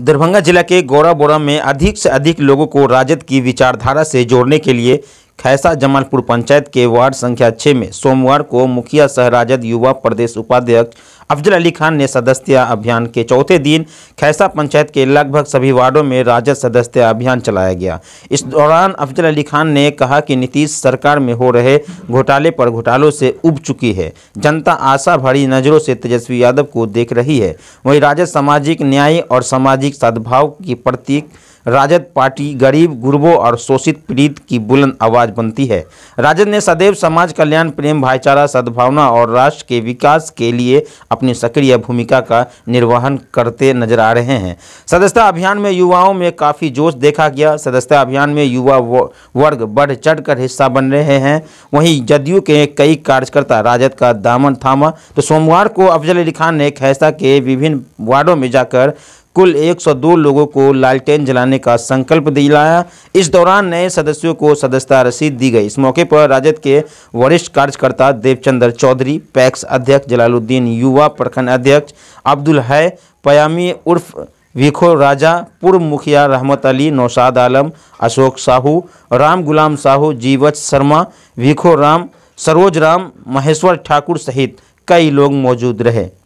दरभंगा जिला के गौरा में अधिक से अधिक लोगों को राजद की विचारधारा से जोड़ने के लिए खैसा जमालपुर पंचायत के वार्ड संख्या छः में सोमवार को मुखिया सह राजद युवा प्रदेश उपाध्यक्ष अफजल अली खान ने सदस्य अभियान के चौथे दिन खैसा पंचायत के लगभग सभी वार्डों में राजद सदस्य अभियान चलाया गया इस दौरान अफजल अली खान ने कहा कि नीतीश सरकार में हो रहे घोटाले पर घोटालों से उब चुकी है जनता आशा भरी नज़रों से तेजस्वी यादव को देख रही है वहीं राजद सामाजिक न्याय और सामाजिक सद्भाव की प्रतीक राजद पार्टी गरीब गुरबों और शोषित पीड़ित की बुलंद आवाज बनती है राजद ने सदैव समाज कल्याण प्रेम भाईचारा सद्भावना और राष्ट्र के विकास के लिए अपनी सक्रिय भूमिका का निर्वहन करते नजर आ रहे हैं सदस्यता अभियान में युवाओं में काफ़ी जोश देखा गया सदस्यता अभियान में युवा वर्ग बढ़ कर हिस्सा बन रहे हैं वहीं जदयू के कई कार्यकर्ता राजद का दामन थामा तो सोमवार को अफजल अली खान ने खैसा के विभिन्न वार्डों में जाकर कुल 102 लोगों को लालटेन जलाने का संकल्प दिलाया इस दौरान नए सदस्यों को सदस्यता रसीद दी गई इस मौके पर राजद के वरिष्ठ कार्यकर्ता देवचंद्र चौधरी पैक्स अध्यक्ष जलालुद्दीन युवा प्रखंड अध्यक्ष अब्दुल है पयामी उर्फ वीखो राजा पूर्व मुखिया रहमत अली नौशाद आलम अशोक साहू राम गुलाम साहू जीवच शर्मा वीखो राम सरोज राम महेश्वर ठाकुर सहित कई लोग मौजूद रहे